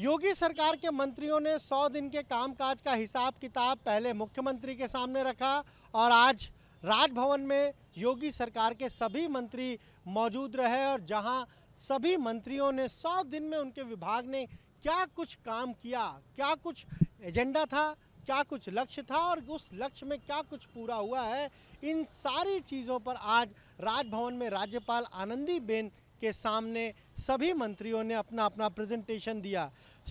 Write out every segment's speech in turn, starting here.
योगी सरकार के मंत्रियों ने 100 दिन के कामकाज का हिसाब किताब पहले मुख्यमंत्री के सामने रखा और आज राजभवन में योगी सरकार के सभी मंत्री मौजूद रहे और जहां सभी मंत्रियों ने 100 दिन में उनके विभाग ने क्या कुछ काम किया क्या कुछ एजेंडा था क्या कुछ लक्ष्य था और उस लक्ष्य में क्या कुछ पूरा हुआ है इन सारी चीज़ों पर आज राजभवन में राज्यपाल आनंदी बेन के सामने सभी मंत्रियों ने अपना अपना प्रेजेंटेशन दिया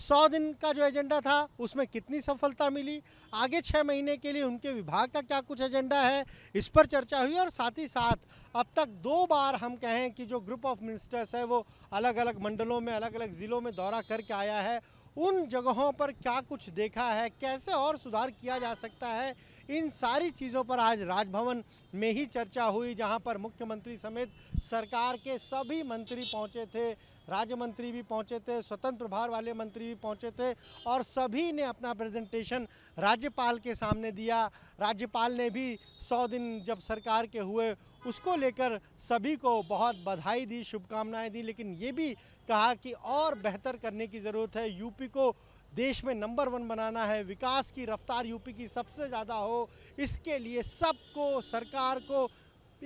सौ दिन का जो एजेंडा था उसमें कितनी सफलता मिली आगे छः महीने के लिए उनके विभाग का क्या कुछ एजेंडा है इस पर चर्चा हुई और साथ ही साथ अब तक दो बार हम कहें कि जो ग्रुप ऑफ मिनिस्टर्स है वो अलग अलग मंडलों में अलग अलग ज़िलों में दौरा करके आया है उन जगहों पर क्या कुछ देखा है कैसे और सुधार किया जा सकता है इन सारी चीज़ों पर आज राजभवन में ही चर्चा हुई जहां पर मुख्यमंत्री समेत सरकार के सभी मंत्री पहुंचे थे राज्य मंत्री भी पहुंचे थे स्वतंत्र प्रभार वाले मंत्री भी पहुंचे थे और सभी ने अपना प्रेजेंटेशन राज्यपाल के सामने दिया राज्यपाल ने भी सौ दिन जब सरकार के हुए उसको लेकर सभी को बहुत बधाई दी शुभकामनाएं दी लेकिन ये भी कहा कि और बेहतर करने की ज़रूरत है यूपी को देश में नंबर वन बनाना है विकास की रफ्तार यूपी की सबसे ज़्यादा हो इसके लिए सबको सरकार को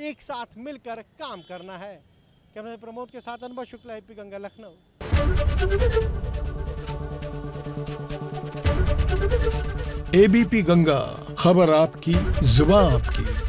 एक साथ मिलकर काम करना है कैमरा प्रमोद के साथ अनुभव शुक्ला एपी गंगा लखनऊ एबीपी गंगा खबर आपकी जुबा आपकी